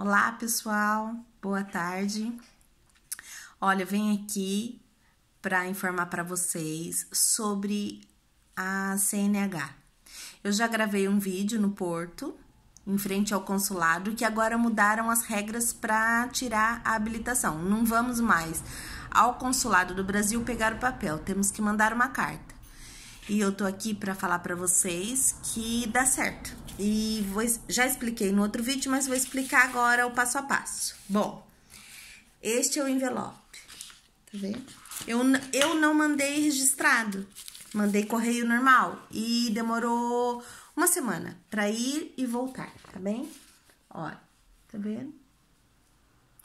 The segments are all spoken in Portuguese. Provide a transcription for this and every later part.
Olá, pessoal. Boa tarde. Olha, eu venho aqui para informar para vocês sobre a CNH. Eu já gravei um vídeo no Porto, em frente ao consulado, que agora mudaram as regras para tirar a habilitação. Não vamos mais ao consulado do Brasil pegar o papel, temos que mandar uma carta e eu tô aqui para falar para vocês que dá certo. E vou, já expliquei no outro vídeo, mas vou explicar agora o passo a passo. Bom, este é o envelope, tá vendo? Eu, eu não mandei registrado, mandei correio normal e demorou uma semana para ir e voltar, tá bem? Ó, tá vendo?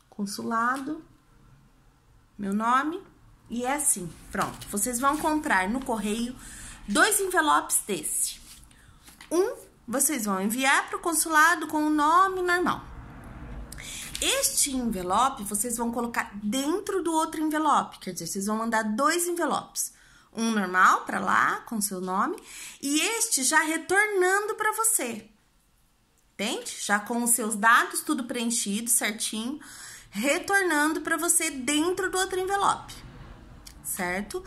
Consulado, meu nome, e é assim, pronto. Vocês vão comprar no correio dois envelopes desse. Um, vocês vão enviar para o consulado com o nome normal. Este envelope vocês vão colocar dentro do outro envelope, quer dizer, vocês vão mandar dois envelopes. Um normal para lá, com seu nome, e este já retornando para você. Entende? Já com os seus dados tudo preenchido certinho, retornando para você dentro do outro envelope. Certo?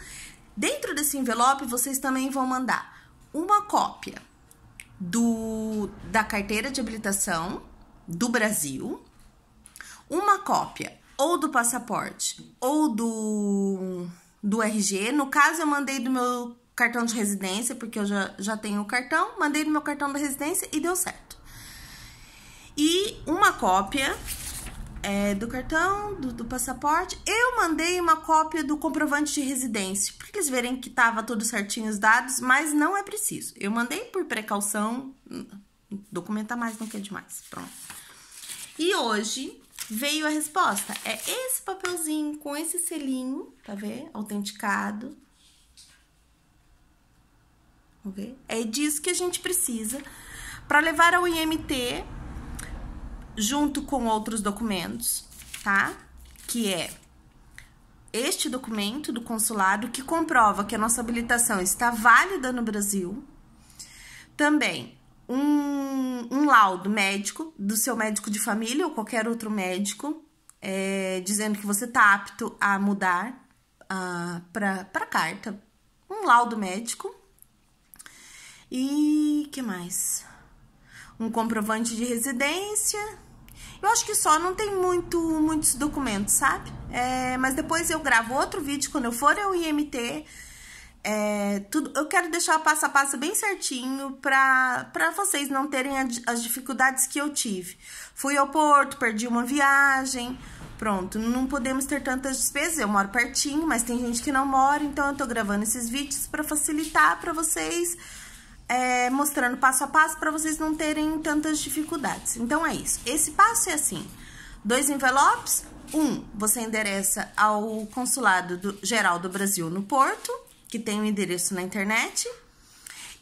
Dentro desse envelope, vocês também vão mandar uma cópia do, da carteira de habilitação do Brasil, uma cópia ou do passaporte ou do, do RG. No caso, eu mandei do meu cartão de residência, porque eu já, já tenho o cartão, mandei do meu cartão da residência e deu certo. E uma cópia é, do cartão, do, do, passaporte. Eu mandei uma cópia do comprovante de residência, para eles verem que estava tudo certinho os dados, mas não é preciso. Eu mandei por precaução, documentar mais não que é demais. Pronto. E hoje veio a resposta. É esse papelzinho com esse selinho, tá vendo? Autenticado. Vamos ver? É disso que a gente precisa para levar ao IMT junto com outros documentos, tá? Que é este documento do consulado que comprova que a nossa habilitação está válida no Brasil. Também um, um laudo médico do seu médico de família ou qualquer outro médico, é, dizendo que você está apto a mudar uh, ah, para carta. Um laudo médico. E que mais? Um comprovante de residência eu acho que só, não tem muito, muitos documentos, sabe? É, mas depois eu gravo outro vídeo, quando eu for ao IMT, é, tudo, eu quero deixar o passo a passo bem certinho para vocês não terem a, as dificuldades que eu tive. Fui ao Porto, perdi uma viagem, pronto, não podemos ter tantas despesas. Eu moro pertinho, mas tem gente que não mora, então eu tô gravando esses vídeos para facilitar para vocês é, mostrando passo a passo para vocês não terem tantas dificuldades. Então é isso. Esse passo é assim: dois envelopes. Um, você endereça ao Consulado do, Geral do Brasil no Porto, que tem o um endereço na internet.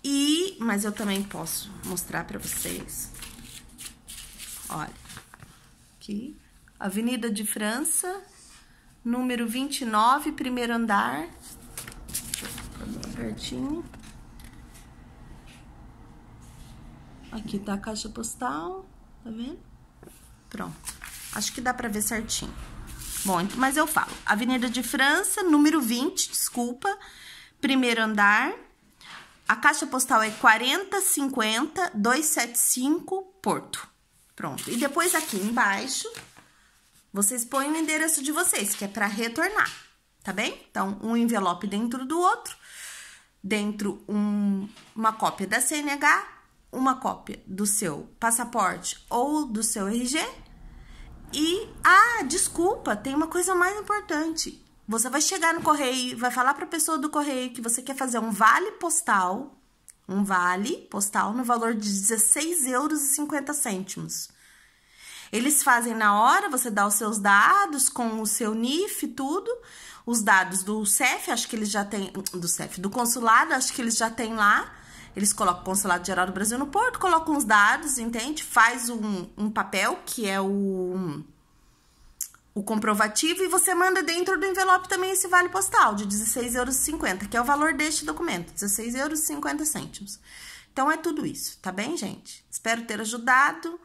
E, mas eu também posso mostrar para vocês. Olha, aqui, Avenida de França, número 29, primeiro andar. Deixa eu ficar bem pertinho. Aqui tá a caixa postal, tá vendo? Pronto. Acho que dá pra ver certinho. Bom, mas eu falo. Avenida de França, número 20, desculpa. Primeiro andar. A caixa postal é 4050 275 Porto. Pronto. E depois aqui embaixo, vocês põem o endereço de vocês, que é para retornar, tá bem? Então, um envelope dentro do outro, dentro um, uma cópia da CNH uma cópia do seu passaporte ou do seu RG. E, ah, desculpa, tem uma coisa mais importante. Você vai chegar no correio, vai falar para a pessoa do correio que você quer fazer um vale postal, um vale postal no valor de 16 euros. e Eles fazem na hora, você dá os seus dados com o seu NIF, tudo, os dados do CEF, acho que eles já têm, do CEF, do consulado, acho que eles já têm lá eles colocam o Consulado Geral do Brasil no Porto, colocam os dados, entende? Faz um, um papel que é o, um, o comprovativo e você manda dentro do envelope também esse vale postal de euros, que é o valor deste documento, euros. Então é tudo isso, tá bem, gente? Espero ter ajudado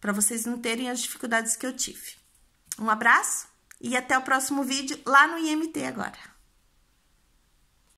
para vocês não terem as dificuldades que eu tive. Um abraço e até o próximo vídeo lá no IMT agora.